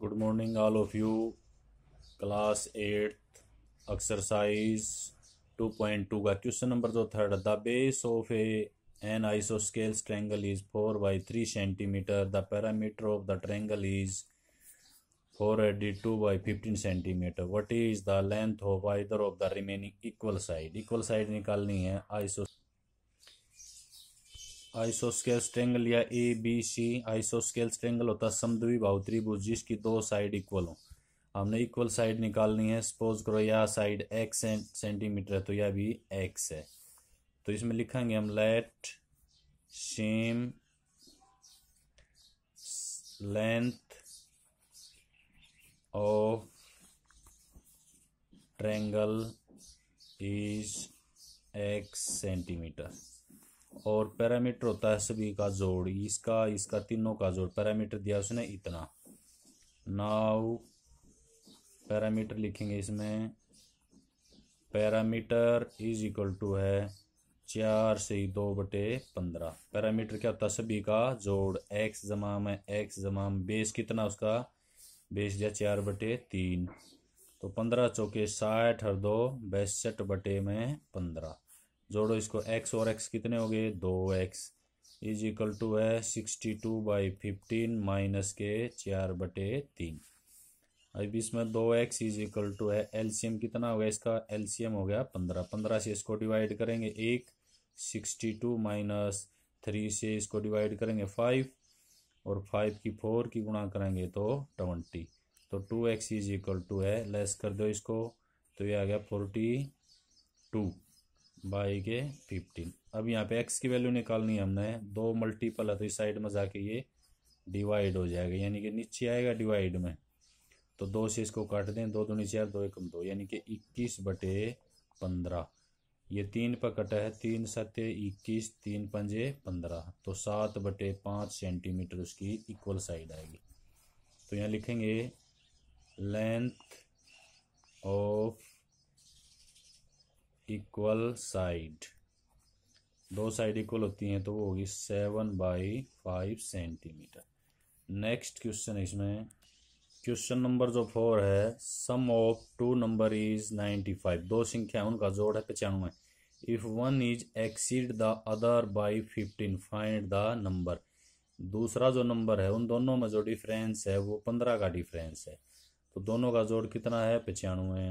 good morning all of you class eight exercise 2.2 का question number जो third the base of a an आइसो स्केल triangle is four by three centimetre the parameter of the triangle is four eighty two by fifteen centimetre what is the length of either of the remaining equal side equal side निकालनी है iso आइसोस्केल triangle या A B C आइसोस्केल triangle होता है समद्वी भाव त्रिभुज जिसकी दो side equal हो हमने इक्वल साइड निकालनी है सपोज करो यह साइड एक्स सेंटीमीटर है तो यह भी एक्स है तो इसमें लिखेंगे हम let same length of triangle is X centimetre और पैरामीटर होता है सभी का जोड़ इसका इसका तीनों का जोड़ पैरामीटर दिया उसने इतना नाव पैरामीटर लिखेंगे इसमें पैरामीटर इज इक्वल टू है चार से दो बटे पंद्रह पैरामीटर क्या होता है सभी का जोड़ एक्स जमाम है एक्स जमाम बेस कितना उसका बेस दिया चार बटे तीन तो पंद्रह चौके साठ और दो बैसठ बटे में पंद्रह जोड़ो इसको एक्स और एक्स कितने हो गए दो एक्स इज इक्वल टू है sixty two by fifteen minus के चार बटे तीन अब इसमें दो एक्स इज इक्वल टू है एलसीएम कितना हो गया इसका एलसीएम हो गया पंद्रह पंद्रह से इसको डिवाइड करेंगे एक सिक्सटी टू माइनस थ्री से इसको डिवाइड करेंगे फाइव और फाइव की फोर की गुणा करेंगे तो ट्वेंटी तो two X is equal to है लेस कर दो इसको तो ये आ गया फोर्टी टू बाई के फिफ्टीन अब यहाँ पे एक्स की वैल्यू निकालनी है हमने दो मल्टीपल है तो इस साइड में जाके ये डिवाइड हो जाएगा यानी कि नीचे आएगा डिवाइड में तो दो से इसको काट दें दो तो नीचे चार दो एकम दो यानी कि इक्कीस बटे पंद्रह ये तीन पर कटा है तीन सत्य इक्कीस तीन पंजे पंद्रह तो सात बटे पाँच सेंटीमीटर उसकी इक्वल साइड आएगी तो यहाँ लिखेंगे लेंथ ऑफ इक्वल साइड दो साइड इक्वल होती हैं तो वो होगी seven by five centimetre next question इसमें क्वेश्चन नंबर जो फोर है sum of two number is ninety five दो संख्या उनका जोड़ है पचानवे if one is exceed the other by fifteen find the number दूसरा जो नंबर है उन दोनों में जो डिफरेंस है वो पंद्रह का डिफरेंस है तो दोनों का जोड़ कितना है पचानवे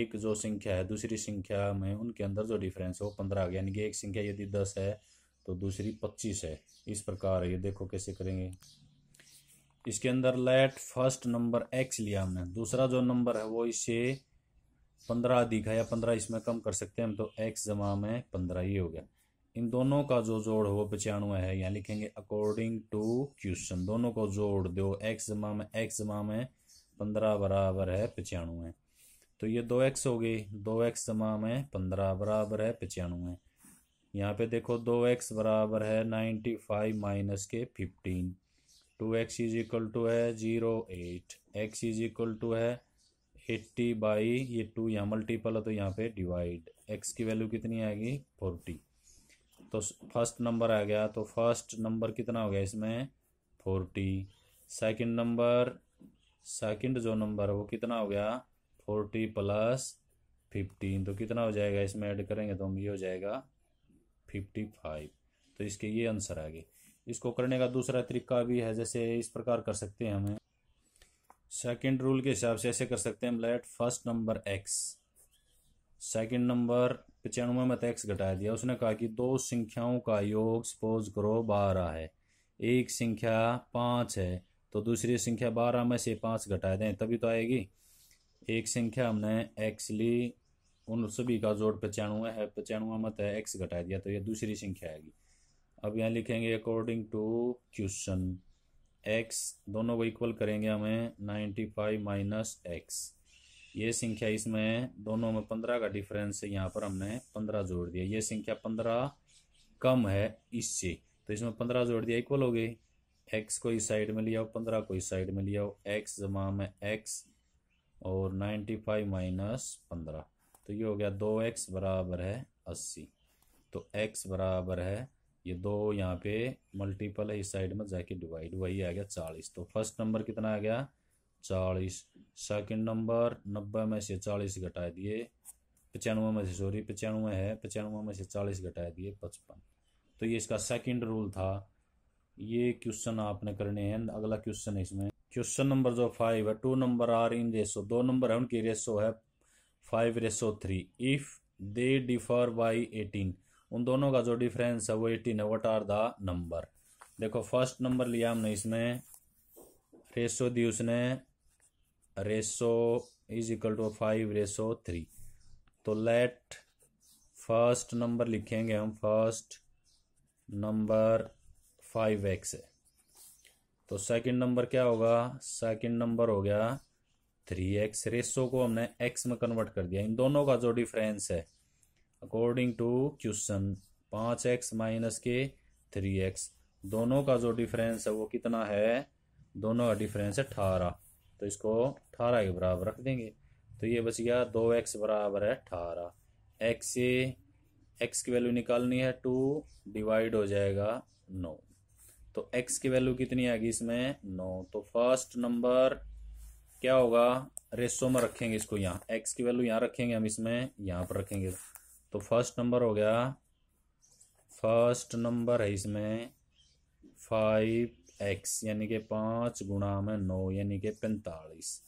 एक जो संख्या है दूसरी संख्या में उनके अंदर जो डिफरेंस है वो पंद्रह आ गया यानी कि एक संख्या यदि दस है तो दूसरी पच्चीस है इस प्रकार ये देखो कैसे करेंगे इसके अंदर लेट फर्स्ट नंबर एक्स लिया हमने दूसरा जो नंबर है वो इसे पंद्रह दिखा या पंद्रह इसमें कम कर सकते हैं हम तो एक्स जमा में पंद्रह ही हो गया इन दोनों का जो जोड़ है वो पचानवे है यहाँ लिखेंगे अकॉर्डिंग टू क्वेश्चन दोनों को जोड़ दो एक्स जमा में एक्स जमा में पंद्रह बराबर है पचानवे तो ये दो एक्स हो गई दो एक्स जमा में पंद्रह बराबर है पचानवे यहाँ पे देखो दो एक्स बराबर है नाइन्टी फाइव माइनस के fifteen two X is equal to है zero eight X is equal to है एट्टी बाई ये टू यहाँ मल्टीपल है तो यहाँ पे डिवाइड एक्स की वैल्यू कितनी आएगी फोर्टी तो फर्स्ट नंबर आ गया तो फर्स्ट नंबर कितना हो गया इसमें फोर्टी सेकंड नंबर सेकंड जो नंबर है वो कितना हो गया फोर्टी प्लस फिफ्टीन तो कितना हो जाएगा इसमें ऐड करेंगे तो हम ये हो जाएगा फिफ्टी फाइव तो इसके ये आंसर आ गए इसको करने का दूसरा तरीका भी है जैसे इस प्रकार कर सकते हैं हमें सेकंड रूल के हिसाब से ऐसे कर सकते हैं हम let first number X second number पचानवे में तो एक्स घटा दिया उसने कहा कि दो संख्याओं का योग सपोज करो बारह है एक संख्या पाँच है तो दूसरी संख्या बारह में से पाँच घटा दें तभी तो आएगी एक संख्या हमने एक्स ली उन सभी का जोड़ पचानवे है पचानवे मत है एक्स घटा दिया तो ये दूसरी संख्या आएगी अब यहाँ लिखेंगे अकॉर्डिंग टू क्वेश्चन एक्स दोनों को इक्वल करेंगे हमें नाइन्टी फाइव माइनस एक्स ये संख्या इसमें दोनों में पंद्रह का डिफरेंस है यहाँ पर हमने पंद्रह जोड़ दिया ये संख्या पंद्रह कम है इससे तो इसमें पंद्रह जोड़ दिया इक्वल हो गई एक्स को इस साइड में लिया हो पंद्रह को इस साइड में लिया हो एक्स जमा में एक्स और नाइन्टी फाइव माइनस पंद्रह तो ये हो गया दो एक्स बराबर है अस्सी तो एक्स बराबर है ये दो यहाँ पे मल्टीपल है इस साइड में जाके डिवाइड वही आ गया चालीस तो फर्स्ट नंबर कितना आ गया चालीस सेकंड नंबर नब्बे में से चालीस घटा दिए पचानवे में से सॉरी पचानवे है पचानवे में से चालीस घटा दिए पचपन तो ये इसका सेकंड रूल था ये क्वेश्चन आपने करने हैं अगला क्वेश्चन है इसमें क्वेश्चन नंबर जो फाइव है two number are in ratio दो नंबर है उनकी रेसो है five ratio three if they differ by eighteen उन दोनों का जो डिफरेंस है वो एटीन है वट आर द नंबर देखो फर्स्ट नंबर लिया हमने इसमें रेसो दी उसने ratio is equal to five ratio three तो लेट फर्स्ट नंबर लिखेंगे हम फर्स्ट नंबर फाइव एक्स है तो सेकंड नंबर क्या होगा सेकंड नंबर हो गया थ्री एक्स रेसो को हमने एक्स में कन्वर्ट कर दिया इन दोनों का जो डिफरेंस है अकॉर्डिंग टू क्वेश्चन पाँच एक्स माइनस के थ्री एक्स दोनों का जो डिफरेंस है वो कितना है दोनों का डिफरेंस है अठारह तो इसको अठारह के बराबर रख देंगे तो ये बच गया दो एक्स बराबर है अठारह एक्स से एक्स की वैल्यू निकालनी है टू डिवाइड हो जाएगा नौ तो x की वैल्यू कितनी आएगी इसमें नौ तो फर्स्ट नंबर क्या होगा रेसो में रखेंगे इसको यहाँ x की वैल्यू यहाँ रखेंगे हम इसमें यहाँ पर रखेंगे तो फर्स्ट नंबर हो गया फर्स्ट नंबर है इसमें फाइव एक्स यानी कि पाँच गुणा में नौ यानी कि पैंतालीस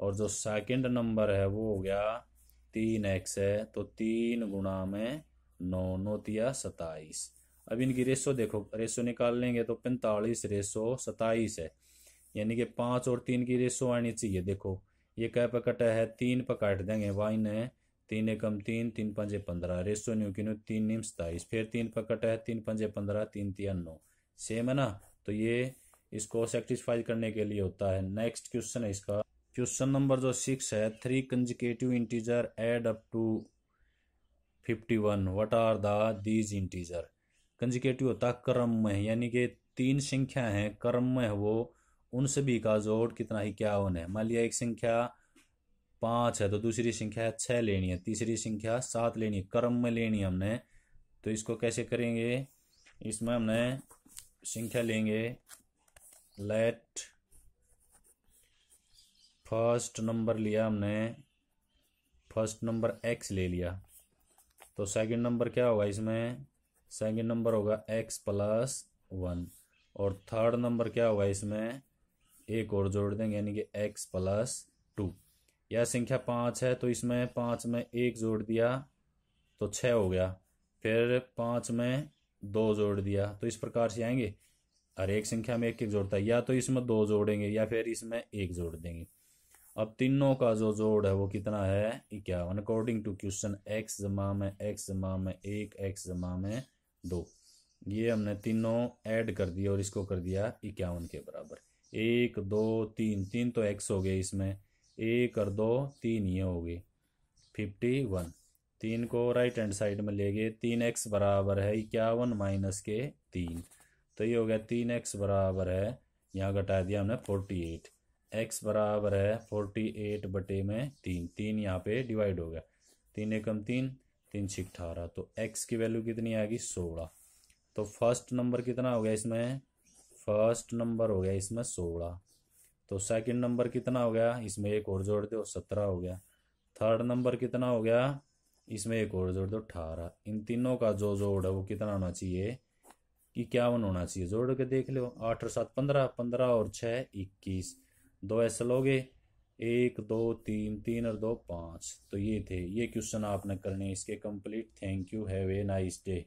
और जो सेकंड नंबर है वो हो गया तीन एक्स है तो तीन गुणा में नौ नौतिया सताईस अब इनकी रेसो देखो रेसो निकाल लेंगे तो पैंतालीस रेसो सताईस है यानी कि पाँच और तीन की रेसो आनी चाहिए देखो ये कह पर कटा है तीन पर काट देंगे वाइन है तीन एकम तीन तीन पंजे पंद्रह रेसो न्यू की न्यू तीन नीम सताईस फिर तीन पर कटा है तीन पंजे पंद्रह तीन तीन नौ सेम है ना तो ये इसको सेटिस्फाई करने के लिए होता है नेक्स्ट क्वेश्चन है इसका क्वेश्चन नंबर जो सिक्स है three consecutive integer add up to fifty one what are the these integer consecutive होता कर्ममय यानी कि तीन संख्या हैं कर्ममय वो उन सभी का जोड़ कितना ही क्या होना है मान लिया एक संख्या पाँच है तो दूसरी संख्या छः लेनी है तीसरी संख्या सात लेनी है कर्म में लेनी है हमने तो इसको कैसे करेंगे इसमें हमने संख्या लेंगे लेट फर्स्ट नंबर लिया हमने फर्स्ट नंबर एक्स ले लिया तो सेकंड नंबर क्या होगा इसमें सेकेंड नंबर होगा एक्स प्लस वन और थर्ड नंबर क्या होगा इसमें एक और जोड़ देंगे यानी कि एक्स प्लस टू यह संख्या पाँच है तो इसमें पाँच में एक जोड़ दिया तो छः हो गया फिर पाँच में दो जोड़ दिया तो इस प्रकार से आएंगे हर एक संख्या में एक एक जोड़ता है या तो इसमें दो जोड़ेंगे या फिर इसमें एक जोड़ देंगे अब तीनों का जो जोड़ है वो कितना है इक्यावन अकॉर्डिंग टू क्वेश्चन एक्स जमा में एक्स जमा में एक एक्स जमा में दो ये हमने तीनों ऐड कर दिया और इसको कर दिया इक्यावन के बराबर एक दो तीन तीन तो एक्स हो गए इसमें एक और दो तीन ये हो गई फिफ्टी वन तीन को राइट हैंड साइड में ले गए तीन एक्स बराबर है इक्यावन माइनस के तीन तो ये हो गया तीन एक्स बराबर है यहाँ घटा दिया हमने फोर्टी एट एक्स बराबर है फोर्टी एट बटे में तीन तीन यहाँ पे डिवाइड हो गया तीन एकम तीन तीन छः अठारह तो एक्स की वैल्यू कितनी आएगी सोलह तो फर्स्ट नंबर कितना हो गया इसमें फर्स्ट नंबर हो गया इसमें सोलह तो सेकंड नंबर कितना हो गया इसमें एक और जोड़ दो सत्रह हो गया थर्ड नंबर कितना हो गया इसमें एक और जोड़ दो अठारह इन तीनों का जो जोड़ है वो कितना होना चाहिए इक्यावन होना चाहिए जोड़ के देख लो आठ और सात पंद्रह पंद्रह और छः इक्कीस दो ऐसे लोगे एक दो तीन तीन और दो पाँच तो ये थे ये क्वेश्चन आपने करने इसके complete thank you have a nice day